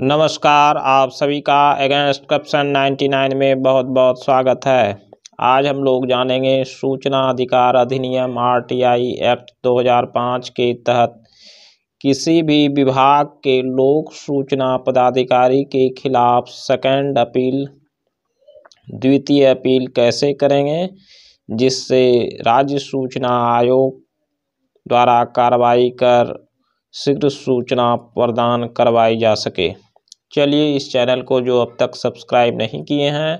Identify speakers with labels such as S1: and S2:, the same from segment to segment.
S1: नमस्कार आप सभी का अगेंस्ट करप्शन 99 में बहुत बहुत स्वागत है आज हम लोग जानेंगे सूचना अधिकार अधिनियम आरटीआई एक्ट 2005 के तहत किसी भी विभाग के लोक सूचना पदाधिकारी के खिलाफ सेकंड अपील द्वितीय अपील कैसे करेंगे जिससे राज्य सूचना आयोग द्वारा कार्रवाई कर शीघ्र सूचना प्रदान करवाई जा सके चलिए इस चैनल को जो अब तक सब्सक्राइब नहीं किए हैं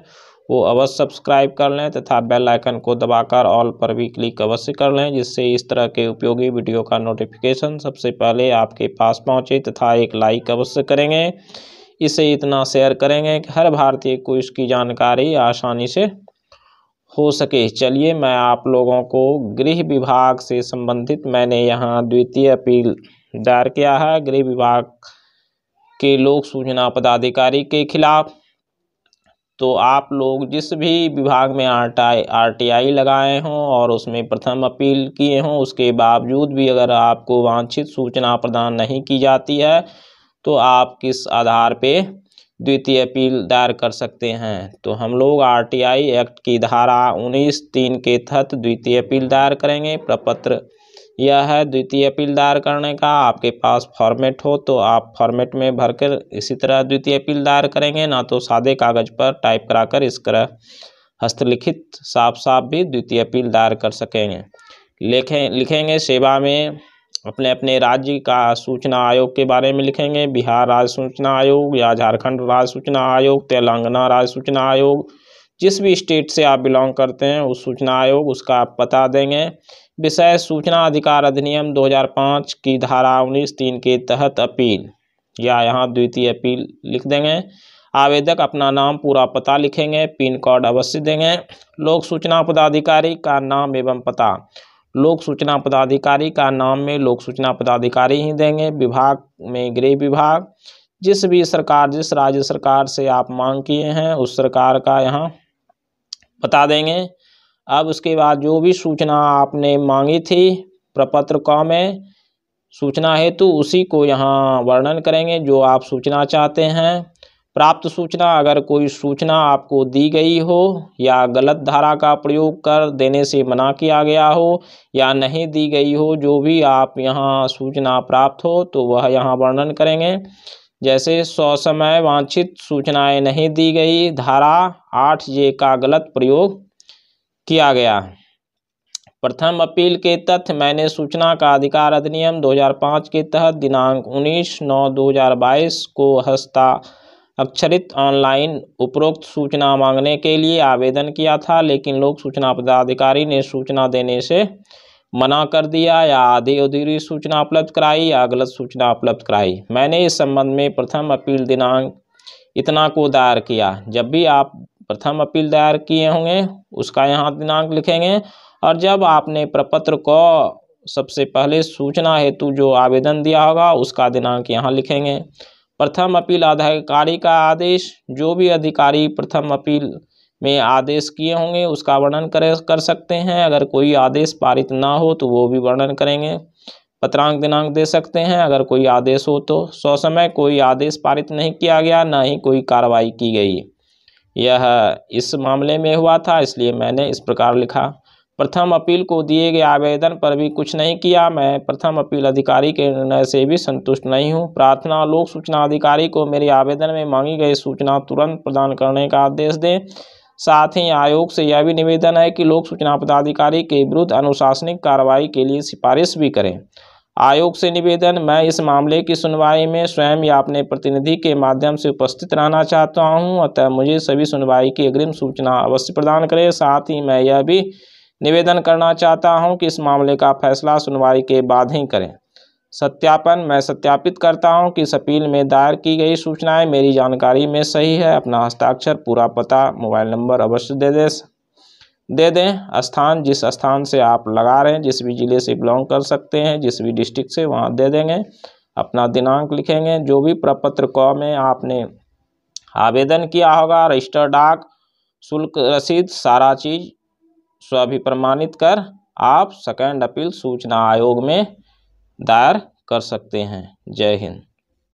S1: वो अवश्य सब्सक्राइब कर लें तथा बेल आइकन को दबाकर ऑल पर भी क्लिक अवश्य कर लें जिससे इस तरह के उपयोगी वीडियो का नोटिफिकेशन सबसे पहले आपके पास पहुंचे तथा एक लाइक अवश्य करेंगे इसे इतना शेयर करेंगे कि हर भारतीय को इसकी जानकारी आसानी से हो सके चलिए मैं आप लोगों को गृह विभाग से संबंधित मैंने यहाँ द्वितीय अपील दायर किया है गृह विभाग के लोक सूचना पदाधिकारी के खिलाफ तो आप लोग जिस भी विभाग में आर टी आई लगाए हों और उसमें प्रथम अपील किए हों उसके बावजूद भी अगर आपको वांछित सूचना प्रदान नहीं की जाती है तो आप किस आधार पे द्वितीय अपील दायर कर सकते हैं तो हम लोग आरटीआई एक्ट की धारा उन्नीस तीन के तहत द्वितीय अपील दायर करेंगे प्रपत्र यह है द्वितीय अपील दायर करने का आपके पास फॉर्मेट हो तो आप फॉर्मेट में भरकर इसी तरह द्वितीय अपील दायर करेंगे ना तो सादे कागज़ पर टाइप कराकर इस तरह हस्तलिखित साफ साफ भी द्वितीय अपील दायर कर सकेंगे लिखें लिखेंगे सेवा में अपने अपने राज्य का सूचना आयोग के बारे में लिखेंगे बिहार राज्य सूचना आयोग या झारखंड राज्य सूचना आयोग तेलंगाना राज्य सूचना आयोग जिस भी स्टेट से आप बिलोंग करते हैं उस सूचना आयोग उसका आप पता देंगे विषय सूचना अधिकार अधिनियम 2005 की धारा उन्नीस तीन के तहत अपील या यहाँ द्वितीय अपील लिख देंगे आवेदक अपना नाम पूरा पता लिखेंगे पिन कोड अवश्य देंगे लोक सूचना पदाधिकारी का नाम एवं पता लोक सूचना पदाधिकारी का नाम में लोक सूचना पदाधिकारी ही देंगे विभाग में गृह विभाग जिस भी सरकार जिस राज्य सरकार से आप मांग किए हैं उस सरकार का यहाँ बता देंगे अब उसके बाद जो भी सूचना आपने मांगी थी प्रपत्र क में सूचना हेतु उसी को यहाँ वर्णन करेंगे जो आप सूचना चाहते हैं प्राप्त सूचना अगर कोई सूचना आपको दी गई हो या गलत धारा का प्रयोग कर देने से मना किया गया हो या नहीं दी गई हो जो भी आप यहाँ सूचना प्राप्त हो तो वह यहाँ वर्णन करेंगे जैसे सौ समय वांछित सूचनाएं नहीं दी गई धारा आठ जे का गलत प्रयोग किया गया प्रथम अपील के तथ्य मैंने सूचना का अधिकार अधिनियम 2005 के तहत दिनांक 19 नौ 2022 को हस्ता अक्षरित ऑनलाइन उपरोक्त सूचना मांगने के लिए आवेदन किया था लेकिन लोक सूचना पदाधिकारी ने सूचना देने से मना कर दिया या आधी अधूरी सूचना उपलब्ध कराई या गलत सूचना उपलब्ध कराई मैंने इस संबंध में प्रथम अपील दिनांक इतना को दायर किया जब भी आप प्रथम अपील दायर किए होंगे उसका यहाँ दिनांक लिखेंगे और जब आपने प्रपत्र को सबसे पहले सूचना हेतु जो आवेदन दिया होगा उसका दिनांक यहाँ लिखेंगे प्रथम अपील अधिकारी का आदेश जो भी अधिकारी प्रथम अपील में आदेश किए होंगे उसका वर्णन करे कर सकते हैं अगर कोई आदेश पारित ना हो तो वो भी वर्णन करेंगे पत्रांक दिनांक दे सकते हैं अगर कोई आदेश हो तो सौ समय कोई आदेश पारित नहीं किया गया ना ही कोई कार्रवाई की गई यह इस मामले में हुआ था इसलिए मैंने इस प्रकार लिखा प्रथम अपील को दिए गए आवेदन पर भी कुछ नहीं किया मैं प्रथम अपील अधिकारी के निर्णय से भी संतुष्ट नहीं हूँ प्रार्थना लोक सूचना अधिकारी को मेरे आवेदन में मांगी गई सूचना तुरंत प्रदान करने का आदेश दें साथ ही आयोग से यह भी निवेदन है कि लोक सूचना पदाधिकारी के विरुद्ध अनुशासनिक कार्रवाई के लिए सिफारिश भी करें आयोग से निवेदन मैं इस मामले की सुनवाई में स्वयं या अपने प्रतिनिधि के माध्यम से उपस्थित रहना चाहता हूं अतः मुझे सभी सुनवाई की अग्रिम सूचना अवश्य प्रदान करें साथ ही मैं यह भी निवेदन करना चाहता हूं कि इस मामले का फैसला सुनवाई के बाद ही करें सत्यापन मैं सत्यापित करता हूं कि इस अपील में दायर की गई सूचनाएं मेरी जानकारी में सही है अपना हस्ताक्षर पूरा पता मोबाइल नंबर अवश्य दे दे दे दें स्थान जिस स्थान से आप लगा रहे हैं जिस भी ज़िले से बिलोंग कर सकते हैं जिस भी डिस्ट्रिक्ट से वहाँ दे देंगे अपना दिनांक लिखेंगे जो भी प्रपत्र क में आपने आवेदन किया होगा रजिस्टर डाक शुल्क रसीद सारा चीज़ स्वाभिप्रमाणित कर आप सेकेंड अपील सूचना आयोग में दायर कर सकते हैं जय हिंद